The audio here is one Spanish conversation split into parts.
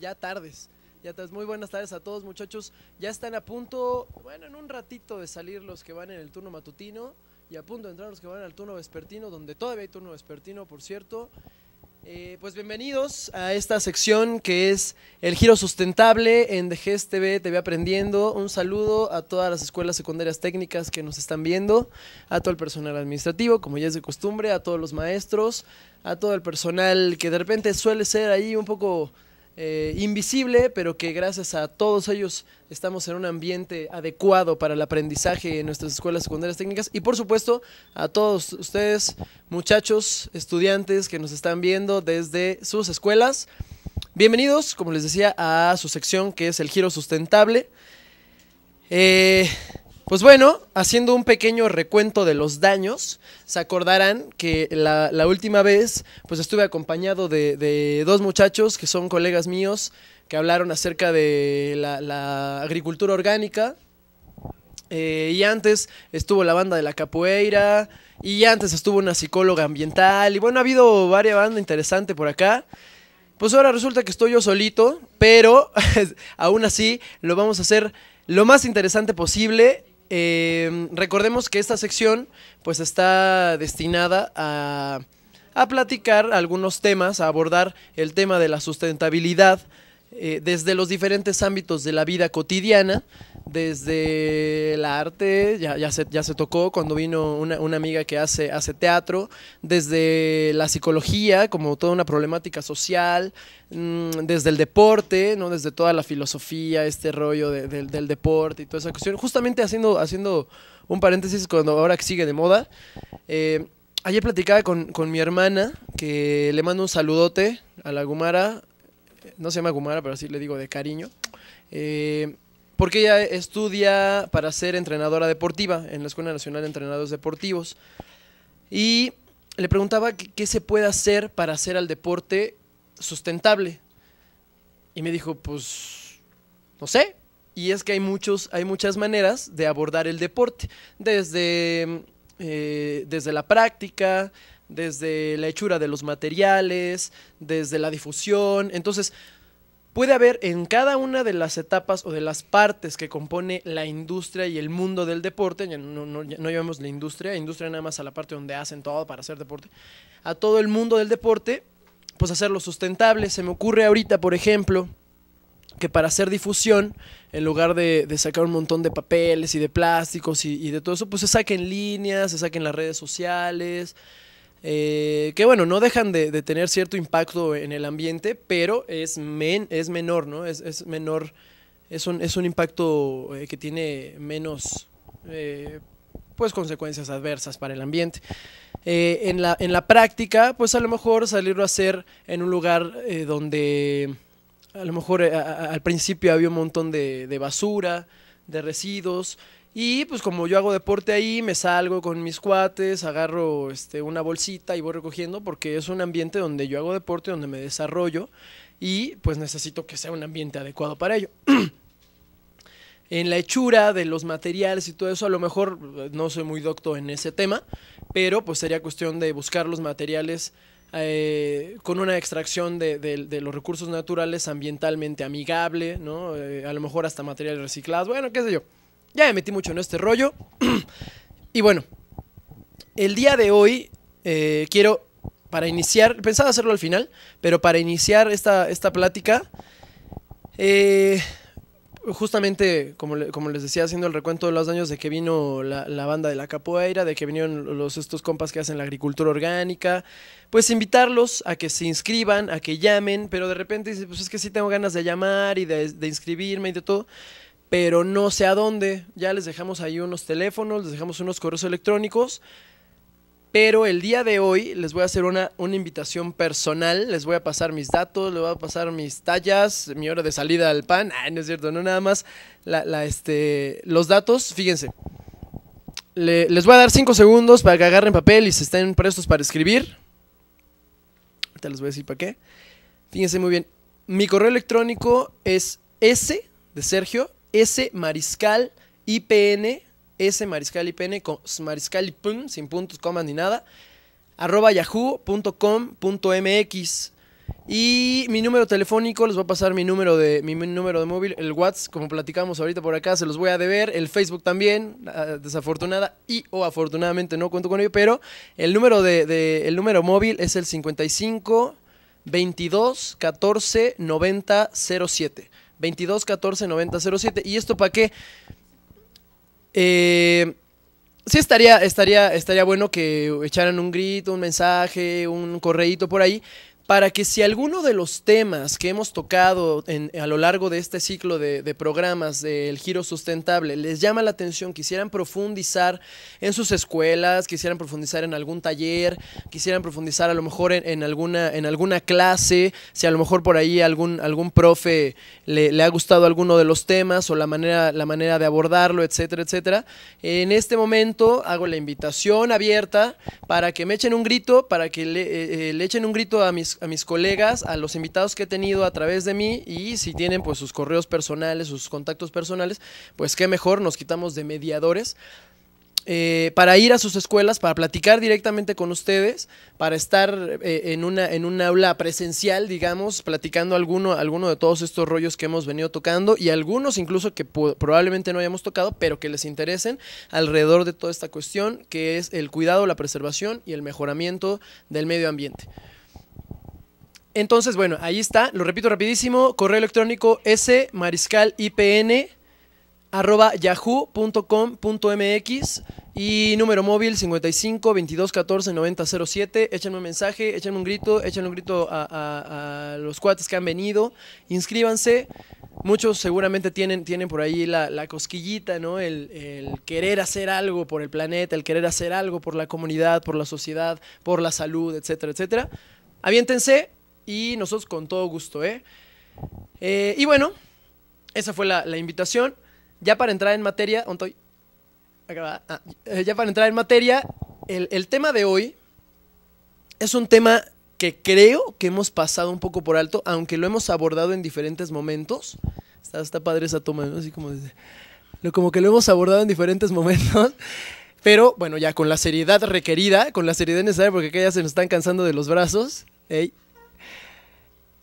ya tardes. Ya tardes. Muy buenas tardes a todos, muchachos. Ya están a punto, bueno, en un ratito de salir los que van en el turno matutino y a punto de entrar los que van al turno vespertino, donde todavía hay turno vespertino, por cierto. Eh, pues bienvenidos a esta sección que es el giro sustentable en DGES TV, TV Aprendiendo. Un saludo a todas las escuelas secundarias técnicas que nos están viendo, a todo el personal administrativo, como ya es de costumbre, a todos los maestros, a todo el personal que de repente suele ser ahí un poco eh, invisible, pero que gracias a todos ellos estamos en un ambiente adecuado para el aprendizaje en nuestras escuelas secundarias técnicas. Y por supuesto, a todos ustedes, muchachos, estudiantes que nos están viendo desde sus escuelas. Bienvenidos, como les decía, a su sección que es el giro sustentable. Eh, pues bueno, haciendo un pequeño recuento de los daños, se acordarán que la, última vez pues estuve acompañado de, dos muchachos que son colegas míos que hablaron acerca de la, agricultura orgánica. Eh, y antes estuvo la banda de la capoeira. Y antes estuvo una psicóloga ambiental. Y bueno, ha habido varias bandas interesantes por acá. Pues ahora resulta que estoy yo solito, pero aún así lo vamos a hacer lo más interesante posible. Em, recordemos que esta sección pues está destinada a, platicar algunos temas, a abordar el tema de la sustentabilidad eh, desde los diferentes ámbitos de la vida cotidiana desde el arte, ya, ya, se, ya se tocó cuando vino una, amiga que hace, hace teatro, desde la psicología, como toda una problemática social, mm, desde el deporte, ¿no? desde toda la filosofía, este rollo del deporte y toda esa cuestión. Justamente haciendo, haciendo un paréntesis cuando ahora que sigue de moda, eh, ayer platicaba con, con mi hermana, que le mando un saludote a la Gumara, no se llama Gumara, pero así le digo de cariño. Eh, porque ella estudia para ser entrenadora deportiva en la Escuela Nacional de Entrenadores Deportivos. Y le preguntaba qué se puede hacer para hacer al deporte sustentable. Y me dijo, pues, no sé. Y es que hay, muchos, hay muchas maneras de abordar el deporte, desde, eh, desde la práctica, desde la hechura de los materiales, desde la difusión. Entonces, puede haber en cada una de las etapas o de las partes que compone la industria y el mundo del deporte, ya no, no, la industria, industria nada más a la parte donde hacen todo para hacer deporte, a todo el mundo del deporte, pues hacerlo sustentable. Se me ocurre ahorita, por ejemplo, que para hacer difusión, en lugar de, sacar un montón de papeles y de plásticos y, y, de todo eso, pues se saquen líneas, se saquen las redes sociales, eh, que bueno, no dejan de, tener cierto impacto en el ambiente, pero es, es menor, ¿no? Es, menor, es un, es un impacto eh, que tiene menos eh, pues consecuencias adversas para el ambiente. en, la, práctica, pues a lo mejor salirlo a hacer en un lugar donde a lo mejor al principio había un montón de basura, de residuos, y pues como yo hago deporte ahí, me salgo con mis cuates, agarro este, una bolsita y voy recogiendo porque es un ambiente donde yo hago deporte, donde me desarrollo y pues necesito que sea un ambiente adecuado para ello. en la hechura de los materiales y todo eso, a lo mejor eh, no soy muy docto en ese tema, pero pues sería cuestión de buscar los materiales eh, con una extracción de, los recursos naturales ambientalmente amigable, ¿no? Eh, a lo mejor hasta materiales reciclados, bueno, qué sé yo ya me metí mucho en este rollo. y bueno, el día de hoy eh, quiero, para iniciar, pensaba hacerlo al final, pero para iniciar esta, esta plática, eh, justamente, como, les decía, haciendo el recuento de los años de que vino la, banda de la capoeira, de que vinieron los, estos compas que hacen la agricultura orgánica, pues invitarlos a que se inscriban, a que llamen, pero de repente dice, pues es que sí tengo ganas de llamar y de, de inscribirme y de todo pero no sé a dónde. Ya les dejamos ahí unos teléfonos, les dejamos unos correos electrónicos. Pero el día de hoy les voy a hacer una, una invitación personal. Les voy a pasar mis datos, les voy a pasar mis tallas, mi hora de salida al pan. Ay, no es cierto, no nada más. La, este, los datos, fíjense. les voy a dar 5 segundos para que agarren papel y se estén prestos para escribir. Ahorita les voy a decir para qué. Fíjense muy bien. Mi correo electrónico es S de Sergio, S. Mariscal IPN, S. Mariscal IPN, con Mariscal IPN, sin puntos, comas ni nada, arroba yahoo.com.mx. Y mi número telefónico, les voy a pasar mi número de mi número de móvil, el WhatsApp, como platicamos ahorita por acá, se los voy a deber, el Facebook también, ah, desafortunada y o afortunadamente no cuento con ello, pero el número de, de, el número móvil es el 55 22 14 90 07. 22 14 90 07. ¿Y esto para qué? Eh, sí estaría, estaría, estaría bueno que echaran un grito, un mensaje, un correíto por ahí para que si alguno de los temas que hemos tocado a lo largo de este ciclo de, programas del giro sustentable les llama la atención, quisieran profundizar en sus escuelas, quisieran profundizar en algún taller, quisieran profundizar a lo mejor en, alguna, en alguna clase, si a lo mejor por ahí algún, algún profe le, ha gustado alguno de los temas o la manera, la manera de abordarlo, etcétera, etcétera. En este momento hago la invitación abierta para que me echen un grito, para que le, eh, eh, le echen un grito a mis a mis colegas, a los invitados que he tenido a través de mí y si tienen pues sus correos personales, sus contactos personales, pues qué mejor, nos quitamos de mediadores. Eh, para ir a sus escuelas, para platicar directamente con ustedes, para estar eh, en, una, en un aula presencial, digamos, platicando alguno, alguno de todos estos rollos que hemos venido tocando y algunos incluso que probablemente no hayamos tocado, pero que les interesen alrededor de toda esta cuestión, que es el cuidado, la preservación y el mejoramiento del medio ambiente. Entonces, bueno, ahí está. Lo repito rapidísimo. Correo electrónico s arroba yahoo.com.mx y número móvil 55 22 14 90 07. Échenme un mensaje, échenme un grito, échenle un grito a, los cuates que han venido. Inscríbanse. Muchos seguramente tienen, tienen por ahí la, cosquillita, ¿no? El, el, querer hacer algo por el planeta, el querer hacer algo por la comunidad, por la sociedad, por la salud, etcétera, etcétera. Aviéntense, y nosotros con todo gusto, ¿eh? eh y bueno, esa fue la, invitación. Ya para entrar en materia, oh, ah, eh, ya para entrar en materia, el, tema de hoy es un tema que creo que hemos pasado un poco por alto, aunque lo hemos abordado en diferentes momentos. Está, padre esa toma, ¿no? Así como, lo, como que lo hemos abordado en diferentes momentos. Pero bueno, ya con la seriedad requerida, con la seriedad necesaria, porque acá ya se nos están cansando de los brazos. ¿eh?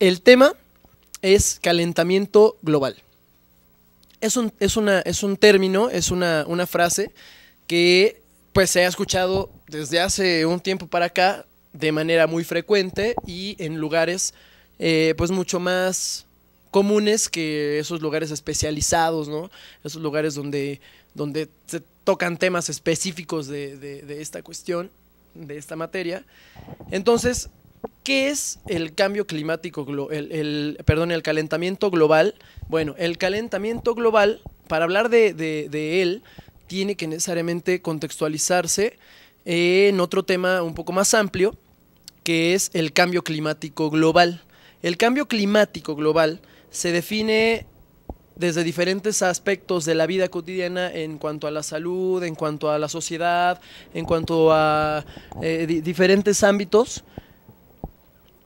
El tema es calentamiento global. Es un, es una, es un término, es una, frase que pues se ha escuchado desde hace un tiempo para acá de manera muy frecuente y en lugares eh, pues mucho más comunes que esos lugares especializados, ¿no? Esos lugares donde, donde se tocan temas específicos de esta cuestión, de esta materia. Entonces, ¿Qué es el cambio climático, perdón, el calentamiento global? Bueno, el calentamiento global, para hablar de, él, tiene que necesariamente contextualizarse en otro tema un poco más amplio, que es el cambio climático global. El cambio climático global se define desde diferentes aspectos de la vida cotidiana en cuanto a la salud, en cuanto a la sociedad, en cuanto a eh, diferentes ámbitos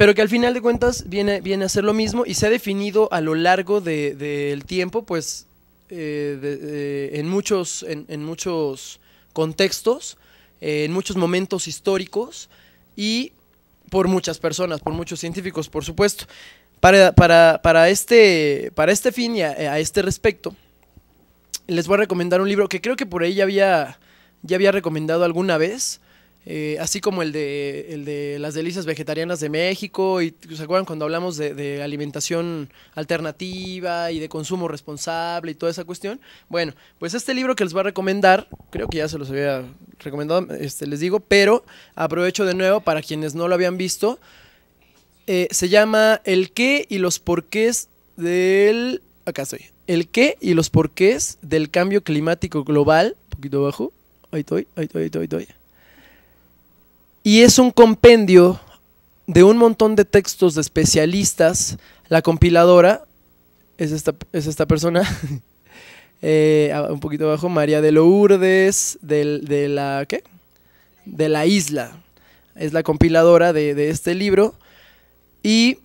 pero que al final de cuentas viene, a ser lo mismo y se ha definido a lo largo del de, tiempo, pues eh, eh, en, muchos, en, muchos contextos, eh, en muchos momentos históricos y por muchas personas, por muchos científicos, por supuesto. Para, este, para este fin y a, a, este respecto, les voy a recomendar un libro que creo que por ahí ya había, ya había recomendado alguna vez, eh, así como el de, el de las delicias vegetarianas de México, y ¿se acuerdan cuando hablamos de, alimentación alternativa y de consumo responsable y toda esa cuestión? Bueno, pues este libro que les voy a recomendar, creo que ya se los había recomendado, este, les digo, pero aprovecho de nuevo para quienes no lo habían visto, eh, se llama El qué y los porqués del... Acá El qué y los porqués del cambio climático global, un poquito abajo, ahí estoy, ahí estoy, ahí estoy, ahí estoy y es un compendio de un montón de textos de especialistas. La compiladora es esta, es esta persona. Eh, un poquito abajo, María de Lourdes, de, de, la. ¿Qué? De la isla. Es la compiladora de, de este libro. Y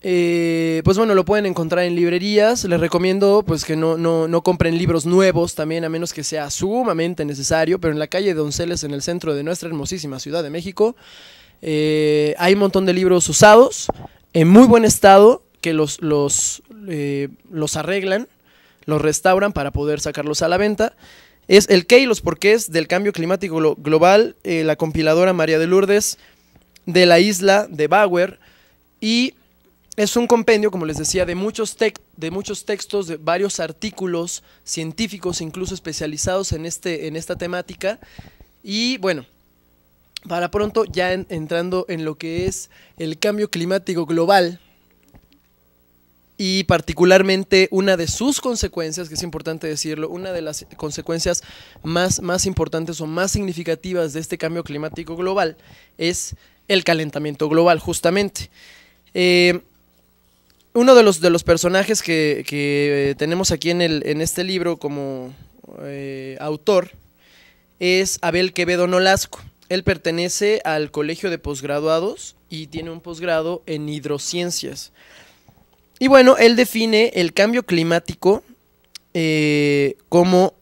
eh, pues bueno, lo pueden encontrar en librerías. Les recomiendo pues que no, compren libros nuevos también, a menos que sea sumamente necesario. Pero en la calle de Donceles, en el centro de nuestra hermosísima Ciudad de México, eh, hay un montón de libros usados, en muy buen estado, que los, los, eh, los arreglan, los restauran para poder sacarlos a la venta. Es el qué y los porqués del cambio climático global, la compiladora María de Lourdes de la isla de Bauer y es un compendio, como les decía, de muchos, de muchos textos, de varios artículos científicos, incluso especializados en, este, en esta temática. Y bueno, para pronto, ya entrando en lo que es el cambio climático global y particularmente una de sus consecuencias, que es importante decirlo, una de las consecuencias más, más importantes o más significativas de este cambio climático global es el calentamiento global, justamente. Eh, uno de los, de los personajes que, eh, tenemos aquí en, este libro como eh, autor es Abel Quevedo Nolasco. Él pertenece al Colegio de Posgraduados y tiene un posgrado en hidrociencias. Y bueno, él define el cambio climático eh, como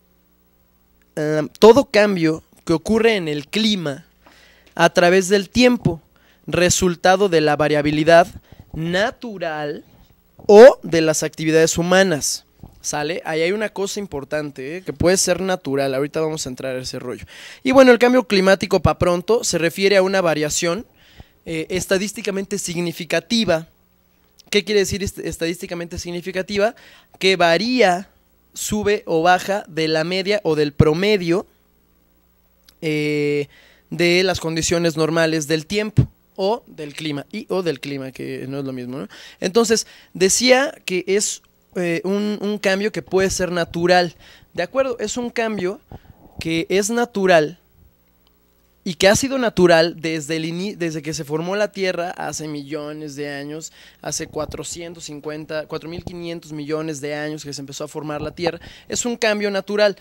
todo cambio que ocurre en el clima a través del tiempo, resultado de la variabilidad natural o de las actividades humanas. ¿Sale? Ahí hay una cosa importante ¿eh? que puede ser natural. Ahorita vamos a entrar a ese rollo. Y bueno, el cambio climático para pronto se refiere a una variación eh, estadísticamente significativa. ¿Qué quiere decir estadísticamente significativa? Que varía, sube o baja de la media o del promedio eh, de las condiciones normales del tiempo o del clima, y o del clima, que no es lo mismo. ¿no? Entonces, decía que es eh, un, cambio que puede ser natural. De acuerdo, es un cambio que es natural y que ha sido natural desde, el desde que se formó la Tierra hace millones de años, hace 450, 4.500 millones de años que se empezó a formar la Tierra, es un cambio natural.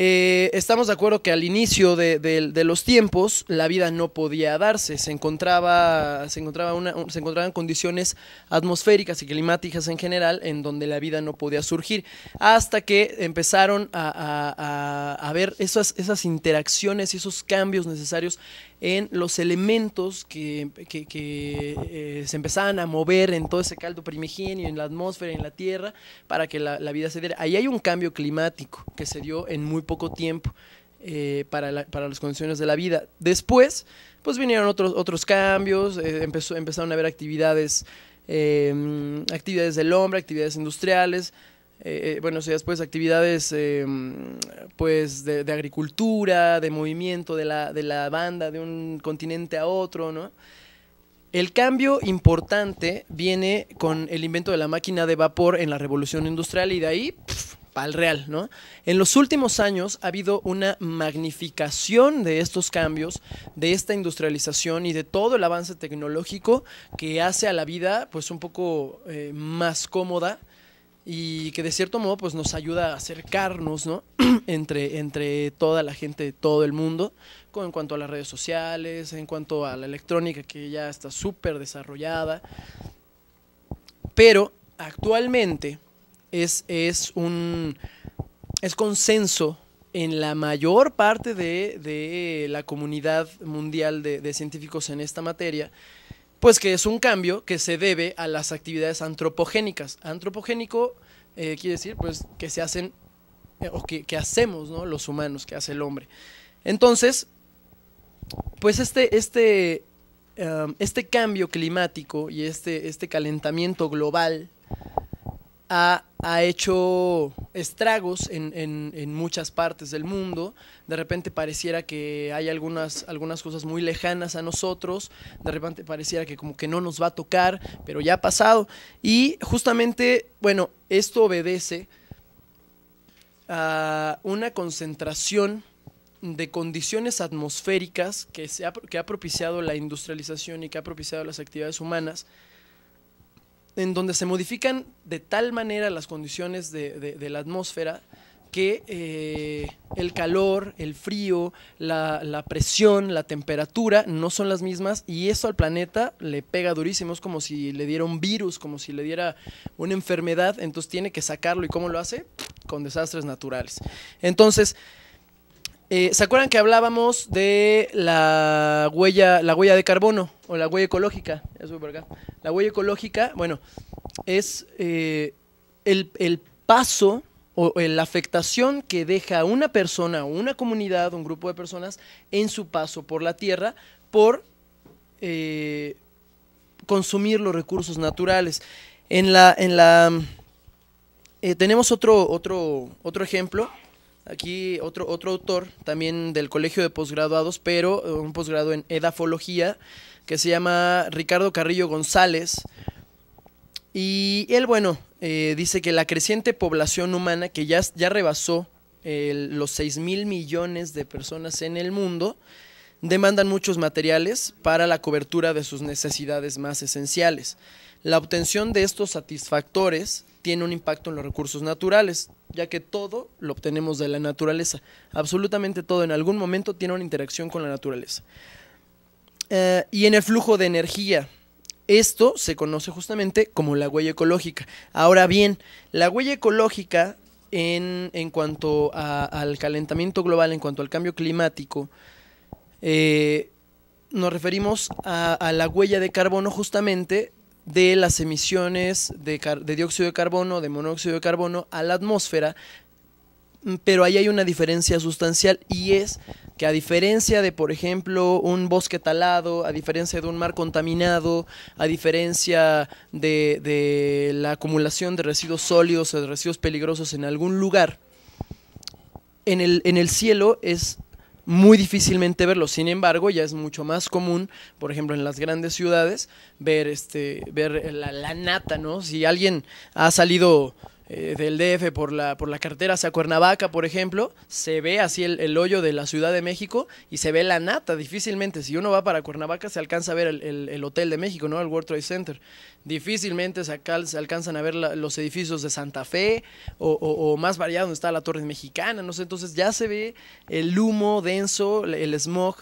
Eh, estamos de acuerdo que al inicio de, los tiempos la vida no podía darse, se, encontraba, se, encontraba se encontraban condiciones atmosféricas y climáticas en general en donde la vida no podía surgir, hasta que empezaron a, a, ver esas interacciones y esos cambios necesarios en los elementos que, eh, se empezaban a mover en todo ese caldo primigenio, en la atmósfera, en la Tierra, para que la, vida se diera. Ahí hay un cambio climático que se dio en muy poco tiempo. Eh, para, las condiciones de la vida. Después, pues vinieron otros, otros cambios, eh, empezaron a haber actividades, actividades del hombre, actividades industriales, eh, eh, bueno, sea después pues, actividades em, pues, de, agricultura, de movimiento de la, banda de un continente a otro, ¿no? El cambio importante viene con el invento de la máquina de vapor en la revolución industrial y de ahí al real, ¿no? En los últimos años ha habido una magnificación de estos cambios, de esta industrialización y de todo el avance tecnológico que hace a la vida pues un poco eh, más cómoda y que de cierto modo pues nos ayuda a acercarnos entre, entre toda la gente de todo el mundo en cuanto a las redes sociales, en cuanto a la electrónica que ya está súper desarrollada. Pero actualmente es, es un es consenso en la mayor parte de, la comunidad mundial de científicos en esta materia pues que es un cambio que se debe a las actividades antropogénicas. Antropogénico eh, quiere decir pues, que se hacen eh, o que, que hacemos ¿no? los humanos, que hace el hombre. Entonces, pues este, este, eh, este cambio climático y este, este calentamiento global ha, ha hecho estragos en, en, en, muchas partes del mundo. De repente pareciera que hay algunas, algunas cosas muy lejanas a nosotros. De repente pareciera que como que no nos va a tocar, pero ya ha pasado. Y justamente, bueno, esto obedece a una concentración de condiciones atmosféricas que, se ha, que ha propiciado la industrialización y que ha propiciado las actividades humanas, en donde se modifican de tal manera las condiciones de, la atmósfera que eh, el calor, el frío, la, la, presión, la temperatura no son las mismas y eso al planeta le pega durísimo, es como si le diera un virus, como si le diera una enfermedad, entonces tiene que sacarlo y ¿cómo lo hace? Con desastres naturales. Entonces, eh, ¿Se acuerdan que hablábamos de la huella, la huella de carbono o la huella ecológica? La huella ecológica, bueno, es eh, el, paso o, la afectación que deja una persona una comunidad, un grupo de personas en su paso por la Tierra por eh, consumir los recursos naturales. En la, en la tenemos otro, otro, otro ejemplo Aquí otro, otro autor, también del Colegio de Posgraduados, pero eh, un posgrado en edafología, que se llama Ricardo Carrillo González. Y él, bueno, eh, dice que la creciente población humana, que ya, ya rebasó los 6 mil millones de personas en el mundo, demandan muchos materiales para la cobertura de sus necesidades más esenciales. La obtención de estos satisfactores tiene un impacto en los recursos naturales, ya que todo lo obtenemos de la naturaleza. Absolutamente todo en algún momento tiene una interacción con la naturaleza. Eh, y en el flujo de energía. Esto se conoce justamente como la huella ecológica. Ahora bien, la huella ecológica en, en cuanto al calentamiento global, en cuanto al cambio climático, eh, nos referimos a la huella de carbono justamente de las emisiones de, dióxido de carbono, de monóxido de carbono a la atmósfera, mm, pero ahí hay una diferencia sustancial y es que a diferencia de, por ejemplo, un bosque talado, a diferencia de un mar contaminado, a diferencia de, la acumulación de residuos sólidos o de residuos peligrosos en algún lugar, el, en el cielo es muy difícilmente verlo. Sin embargo, ya es mucho más común, por ejemplo, en las grandes ciudades, ver este, ver la, la nata, ¿no? Si alguien ha salido eh, del DF por la, por la carretera hacia Cuernavaca, por ejemplo, se ve así el, hoyo de la Ciudad de México y se ve la nata difícilmente. Si uno va para Cuernavaca se alcanza a ver el, Hotel de México, ¿no? El World Trade Center. Difícilmente se, alcanzan a ver los edificios de Santa Fe o, más variado donde está la Torre Mexicana, no sé. Entonces ya se ve el humo denso, el smog.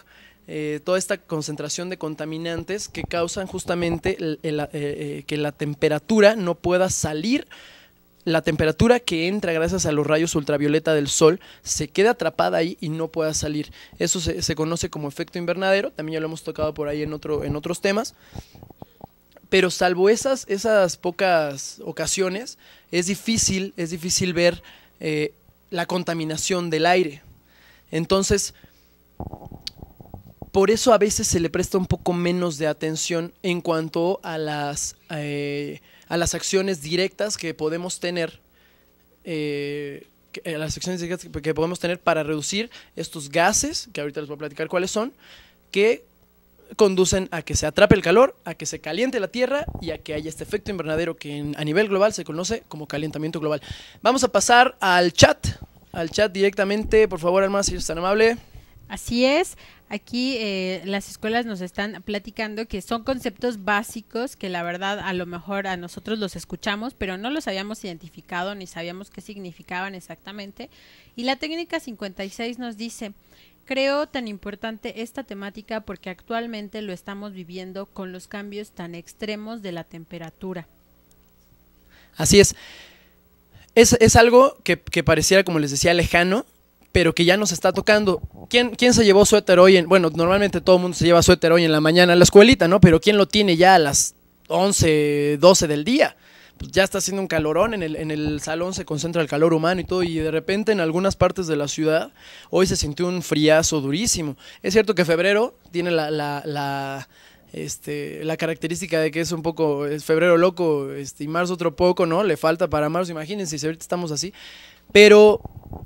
Eh, toda esta concentración de contaminantes que causan justamente eh, que la temperatura no pueda salir la temperatura que entra gracias a los rayos ultravioleta del sol se queda atrapada ahí y no pueda salir. Eso se, conoce como efecto invernadero, también ya lo hemos tocado por ahí en, otro, en otros temas. Pero salvo esas, esas pocas ocasiones, es difícil, es difícil ver eh, la contaminación del aire. Entonces, por eso a veces se le presta un poco menos de atención en cuanto a las... Eh, a las acciones directas que podemos tener. Eh, las acciones que podemos tener para reducir estos gases, que ahorita les voy a platicar cuáles son, que conducen a que se atrape el calor, a que se caliente la Tierra y a que haya este efecto invernadero que a nivel global se conoce como calentamiento global. Vamos a pasar al chat, al chat directamente, por favor, Alma, si es tan amable. Así es. Aquí eh, las escuelas nos están platicando que son conceptos básicos que la verdad a lo mejor a nosotros los escuchamos, pero no los habíamos identificado ni sabíamos qué significaban exactamente. Y la técnica 56 nos dice, creo tan importante esta temática porque actualmente lo estamos viviendo con los cambios tan extremos de la temperatura. Así es. Es, es algo que pareciera, como les decía, lejano, pero que ya nos está tocando. ¿Quién, quién se llevó suéter hoy? En, bueno, normalmente todo el mundo se lleva suéter hoy en la mañana a la escuelita, ¿no? Pero ¿quién lo tiene ya a las 11, 12 del día? Pues ya está haciendo un calorón, en el, en el salón se concentra el calor humano y todo, y de repente en algunas partes de la ciudad hoy se sintió un friazo durísimo. Es cierto que febrero tiene la, este, la característica de que es un poco es febrero loco este, y marzo otro poco, ¿no? Le falta para marzo, imagínense si ahorita estamos así, pero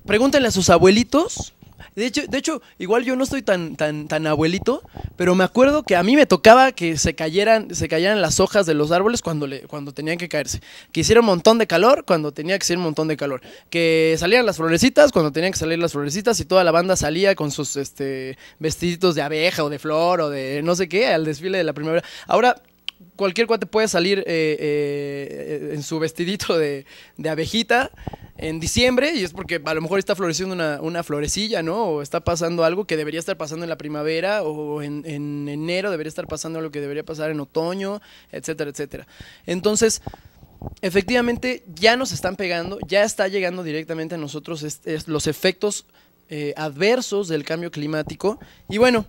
pregúntenle a sus abuelitos. De hecho, de hecho, igual yo no estoy tan, tan, tan abuelito, pero me acuerdo que a mí me tocaba que se cayeran, se cayeran las hojas de los árboles cuando, le, cuando tenían que caerse. Que hiciera un montón de calor cuando tenía que ser un montón de calor. Que salían las florecitas cuando tenían que salir las florecitas y toda la banda salía con sus este, vestiditos de abeja o de flor o de no sé qué al desfile de la primavera. Ahora, cualquier cuate puede salir eh, eh, en su vestidito de, abejita en diciembre y es porque a lo mejor está floreciendo una, florecilla, ¿no? O está pasando algo que debería estar pasando en la primavera o en, enero debería estar pasando lo que debería pasar en otoño, etcétera, etcétera. Entonces efectivamente ya nos están pegando, ya está llegando directamente a nosotros los efectos eh, adversos del cambio climático. Y bueno,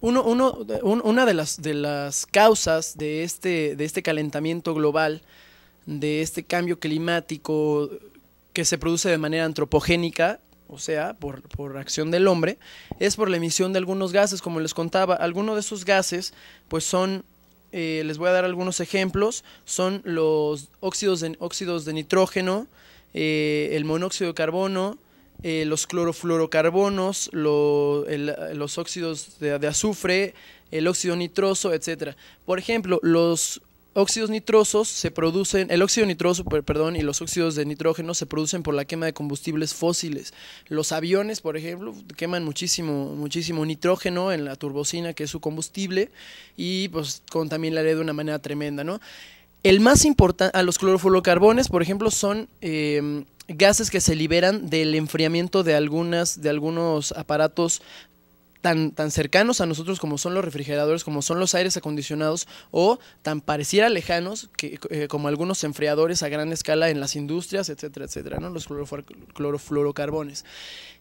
uno, uno, una de las, de las causas de este, de este calentamiento global, de este cambio climático que se produce de manera antropogénica, o sea, por, por, acción del hombre, es por la emisión de algunos gases, como les contaba. Algunos de esos gases, pues son, eh, les voy a dar algunos ejemplos, son los óxidos de, óxidos de nitrógeno, eh, el monóxido de carbono, eh, los clorofluorocarbonos, los óxidos de, azufre, el óxido nitroso, etc. Por ejemplo, los óxidos nitrosos se producen, el óxido nitroso, perdón, y los óxidos de nitrógeno se producen por la quema de combustibles fósiles. Los aviones, por ejemplo, queman muchísimo, muchísimo nitrógeno en la turbocina, que es su combustible, y pues contaminan la aire de una manera tremenda, ¿no? El más importante, a los clorofluorocarbones, por ejemplo, son... Em, gases que se liberan del enfriamiento de, algunas, de algunos aparatos Tan, tan, cercanos a nosotros como son los refrigeradores, como son los aires acondicionados, o tan pareciera lejanos que, eh, como algunos enfriadores a gran escala en las industrias, etcétera, etcétera, ¿no? los clorofluorocarbones.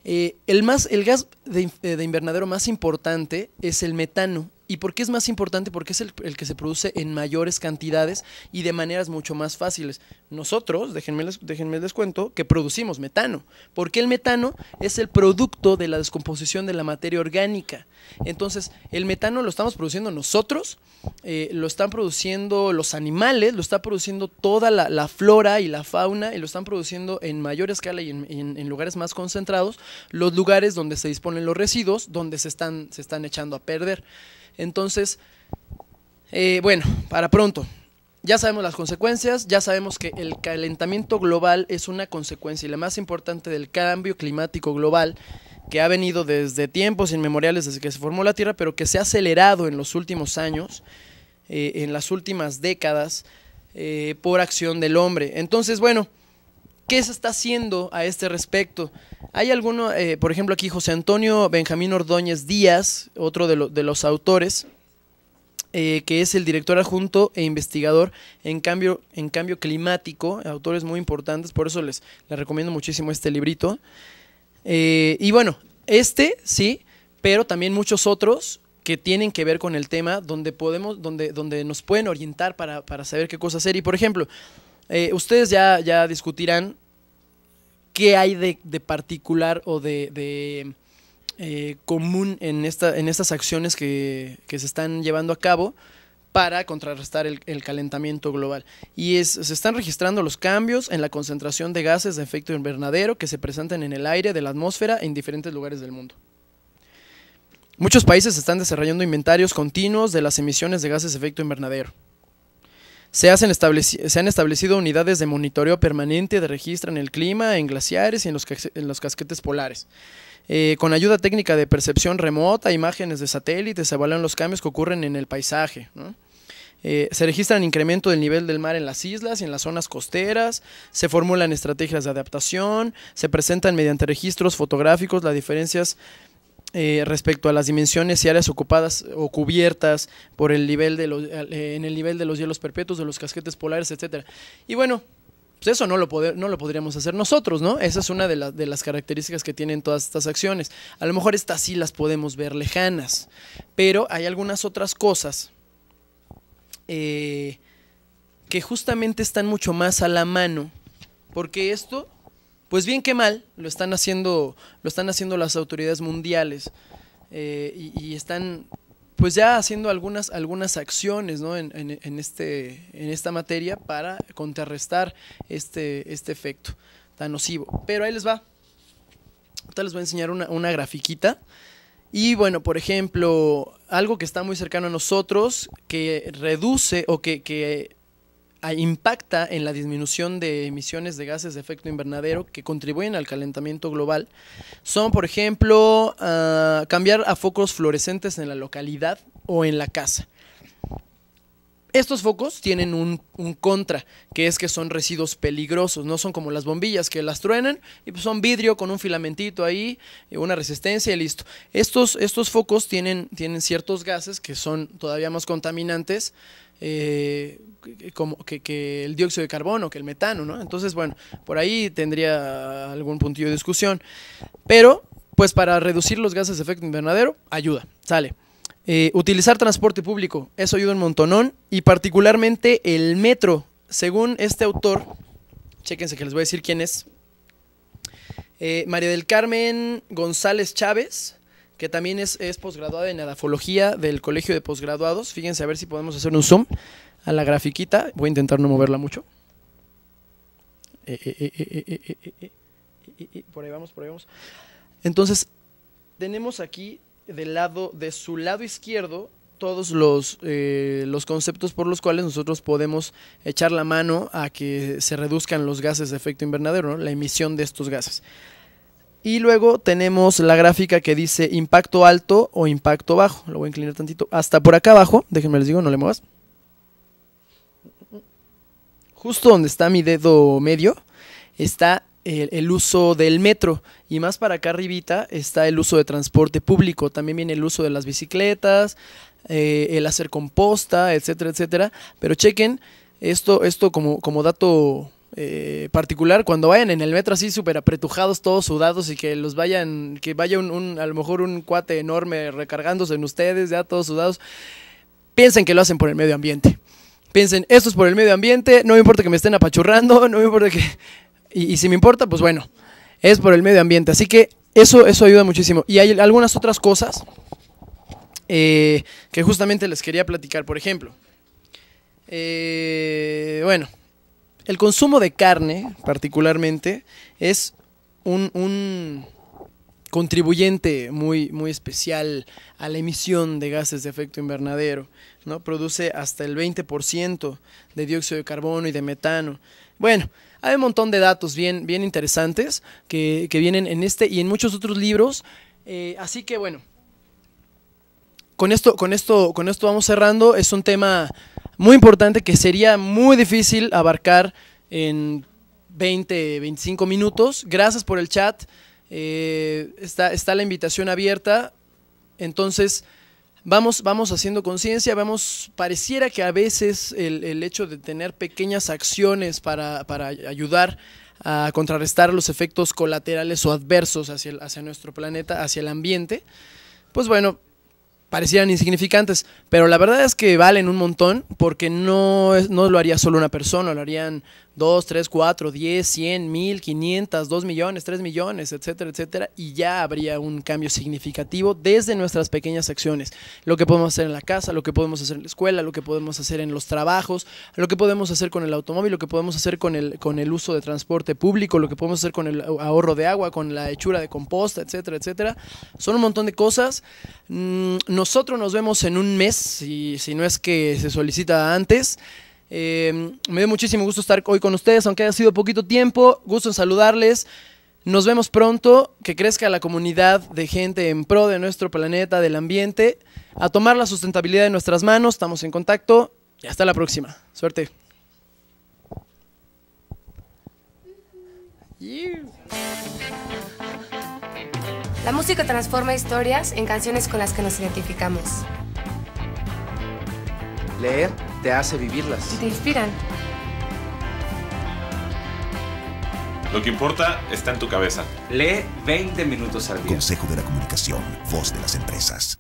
Eh, el, más, el gas eh, de invernadero más importante es el metano, ¿Y por qué es más importante? Porque es el, que se produce en mayores cantidades y de maneras mucho más fáciles. Nosotros, déjenme les, déjenme les cuento, que producimos metano, porque el metano es el producto de la descomposición de la materia orgánica. Entonces, el metano lo estamos produciendo nosotros, eh, lo están produciendo los animales, lo está produciendo toda la, flora y la fauna, y lo están produciendo en mayor escala y en, lugares más concentrados, los lugares donde se disponen los residuos, donde se están, se están echando a perder. Entonces, eh, bueno, para pronto, ya sabemos las consecuencias, ya sabemos que el calentamiento global es una consecuencia y la más importante del cambio climático global que ha venido desde tiempos inmemoriales, desde que se formó la Tierra, pero que se ha acelerado en los últimos años, eh, en las últimas décadas, eh, por acción del hombre. Entonces, bueno, ¿Qué se está haciendo a este respecto? Hay alguno, eh, por ejemplo, aquí José Antonio Benjamín Ordóñez Díaz, otro de, los autores, eh, que es el director adjunto e investigador en cambio, en cambio climático, autores muy importantes, por eso les, les recomiendo muchísimo este librito. Eh, y bueno, este sí, pero también muchos otros que tienen que ver con el tema, donde podemos, donde, donde nos pueden orientar para, para saber qué cosa hacer. Y por ejemplo, eh, ustedes ya, discutirán qué hay de, particular o de, eh, común en, esta, en estas acciones que, se están llevando a cabo para contrarrestar el, calentamiento global. Y se están registrando los cambios en la concentración de gases de efecto invernadero que se presentan en el aire de la atmósfera en diferentes lugares del mundo. Muchos países están desarrollando inventarios continuos de las emisiones de gases de efecto invernadero. Se, han establecido unidades de monitoreo permanente de registro en el clima, en glaciares y en los, en los casquetes polares. Eh, con ayuda técnica de percepción remota, imágenes de satélites, se evalúan los cambios que ocurren en el paisaje. Eh, se registra se incremento del nivel del mar en las islas y en las zonas costeras, se formulan estrategias de adaptación, se presentan mediante registros fotográficos las diferencias eh, respecto a las dimensiones y áreas ocupadas o cubiertas por el nivel de los, eh, en el nivel de los hielos perpetuos, de los casquetes polares, etcétera. Y bueno, pues eso no lo, no lo podríamos hacer nosotros, ¿no? Esa es una de, de, las características que tienen todas estas acciones. A lo mejor estas sí las podemos ver lejanas, pero hay algunas otras cosas eh, que justamente están mucho más a la mano, porque esto pues bien que mal, lo están haciendo, lo están haciendo las autoridades mundiales eh, y, están pues ya haciendo algunas, algunas acciones en, este, en esta materia para contrarrestar este, este efecto tan nocivo. Pero ahí les va. Ahorita les voy a enseñar una, una grafiquita. Y bueno, por ejemplo, algo que está muy cercano a nosotros, que reduce o que, que impacta en la disminución de emisiones de gases de efecto invernadero que contribuyen al calentamiento global son, por ejemplo, ah, cambiar a focos fluorescentes en la localidad o en la casa. Estos focos tienen un, contra, que es que son residuos peligrosos, no son como las bombillas que las truenan y pues, son vidrio con un filamentito ahí, eh, una resistencia y listo. Estos, estos focos tienen, tienen ciertos gases que son todavía más contaminantes eh, como que, el dióxido de carbono, que el metano, ¿no? Entonces, bueno, por ahí tendría algún puntillo de discusión. Pero, pues para reducir los gases de efecto invernadero, ayuda, sale. Eh, utilizar transporte público, eso ayuda un montonón, y particularmente el metro. Según este autor, chéquense que les voy a decir quién es, eh, María del Carmen González Chávez, que también es, es posgraduada en adafología del Colegio de Posgraduados. Fíjense a ver si podemos hacer un zoom a la grafiquita. Voy a intentar no moverla mucho. por ahí vamos, por ahí vamos. Entonces, tenemos aquí del lado, de su lado izquierdo, todos los, los, conceptos por los cuales nosotros podemos echar la mano a que se reduzcan los gases de efecto invernadero, la emisión de estos gases. Y luego tenemos la gráfica que dice impacto alto o impacto bajo. Lo voy a inclinar tantito. Hasta por acá abajo, déjenme les digo, no le muevas. Justo donde está mi dedo medio está el, uso del metro. Y más para acá arribita está el uso de transporte público. También viene el uso de las bicicletas, eh, el hacer composta, etcétera, etcétera. Pero chequen esto, esto como, como dato eh, particular, cuando vayan en el metro así súper apretujados, todos sudados y que los vayan, que vaya un, a lo mejor un cuate enorme recargándose en ustedes, ya todos sudados, piensen que lo hacen por el medio ambiente. Piensen, esto es por el medio ambiente, no me importa que me estén apachurrando, no me importa que... Y, si me importa, pues bueno, es por el medio ambiente. Así que eso, eso ayuda muchísimo. Y hay algunas otras cosas eh, que justamente les quería platicar. Por ejemplo, eh, bueno, el consumo de carne, particularmente, es un, contribuyente muy, muy especial a la emisión de gases de efecto invernadero. ¿no? Produce hasta el 20% de dióxido de carbono y de metano. Bueno, hay un montón de datos bien, bien interesantes que, vienen en este y en muchos otros libros. Eh, así que bueno, con esto, con esto, con esto vamos cerrando. Es un tema muy importante que sería muy difícil abarcar en 20, 25 minutos. Gracias por el chat. Eh, está, está la invitación abierta. Entonces, vamos, vamos haciendo conciencia, vamos, pareciera que a veces el, hecho de tener pequeñas acciones para, para, ayudar a contrarrestar los efectos colaterales o adversos hacia, hacia nuestro planeta, hacia el ambiente, pues bueno, parecieran insignificantes, pero la verdad es que valen un montón porque no, no lo haría solo una persona, lo harían 2, 3, 4, 10, 100, 1000, 500, 2 millones, 3 millones, etcétera, etcétera, y ya habría un cambio significativo desde nuestras pequeñas acciones. Lo que podemos hacer en la casa, lo que podemos hacer en la escuela, lo que podemos hacer en los trabajos, lo que podemos hacer con el automóvil, lo que podemos hacer con el, con el uso de transporte público, lo que podemos hacer con el ahorro de agua, con la hechura de composta, etcétera, etcétera. Son un montón de cosas. Mm, nosotros nos vemos en un mes, si, si no es que se solicita antes. Eh, me dio muchísimo gusto estar hoy con ustedes, aunque haya sido poquito tiempo. Gusto en saludarles. Nos vemos pronto, que crezca la comunidad de gente en pro de nuestro planeta, del ambiente, a tomar la sustentabilidad en nuestras manos. Estamos en contacto y hasta la próxima. Suerte. La música transforma historias en canciones con las que nos identificamos. Leer te hace vivirlas. Y te inspiran. Lo que importa está en tu cabeza. Lee 20 minutos al día. Consejo de la Comunicación, voz de las empresas.